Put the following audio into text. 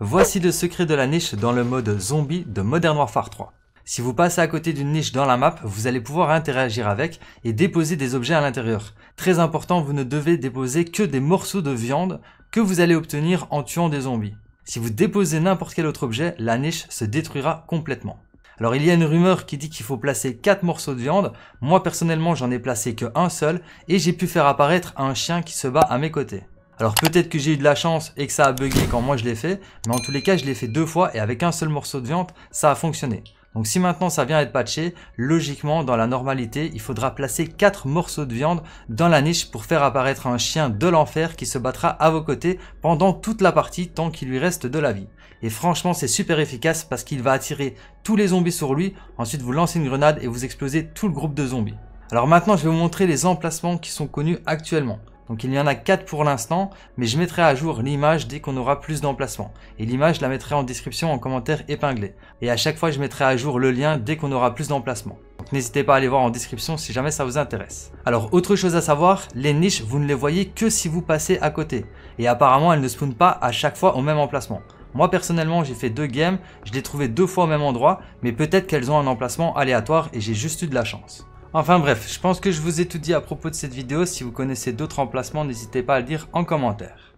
Voici le secret de la niche dans le mode zombie de Modern Warfare 3. Si vous passez à côté d'une niche dans la map, vous allez pouvoir interagir avec et déposer des objets à l'intérieur. Très important, vous ne devez déposer que des morceaux de viande que vous allez obtenir en tuant des zombies. Si vous déposez n'importe quel autre objet, la niche se détruira complètement. Alors il y a une rumeur qui dit qu'il faut placer 4 morceaux de viande, moi personnellement j'en ai placé que un seul et j'ai pu faire apparaître un chien qui se bat à mes côtés. Alors peut-être que j'ai eu de la chance et que ça a bugué quand moi je l'ai fait, mais en tous les cas je l'ai fait deux fois et avec un seul morceau de viande, ça a fonctionné. Donc si maintenant ça vient être patché, logiquement dans la normalité, il faudra placer 4 morceaux de viande dans la niche pour faire apparaître un chien de l'enfer qui se battra à vos côtés pendant toute la partie tant qu'il lui reste de la vie. Et franchement c'est super efficace parce qu'il va attirer tous les zombies sur lui, ensuite vous lancez une grenade et vous explosez tout le groupe de zombies. Alors maintenant je vais vous montrer les emplacements qui sont connus actuellement. Donc il y en a 4 pour l'instant, mais je mettrai à jour l'image dès qu'on aura plus d'emplacements. Et l'image, je la mettrai en description, en commentaire épinglé. Et à chaque fois, je mettrai à jour le lien dès qu'on aura plus d'emplacements. Donc n'hésitez pas à aller voir en description si jamais ça vous intéresse. Alors autre chose à savoir, les niches, vous ne les voyez que si vous passez à côté. Et apparemment, elles ne spawnent pas à chaque fois au même emplacement. Moi personnellement j'ai fait deux games, je les trouvé deux fois au même endroit, mais peut-être qu'elles ont un emplacement aléatoire et j'ai juste eu de la chance. Enfin bref, je pense que je vous ai tout dit à propos de cette vidéo, si vous connaissez d'autres emplacements n'hésitez pas à le dire en commentaire.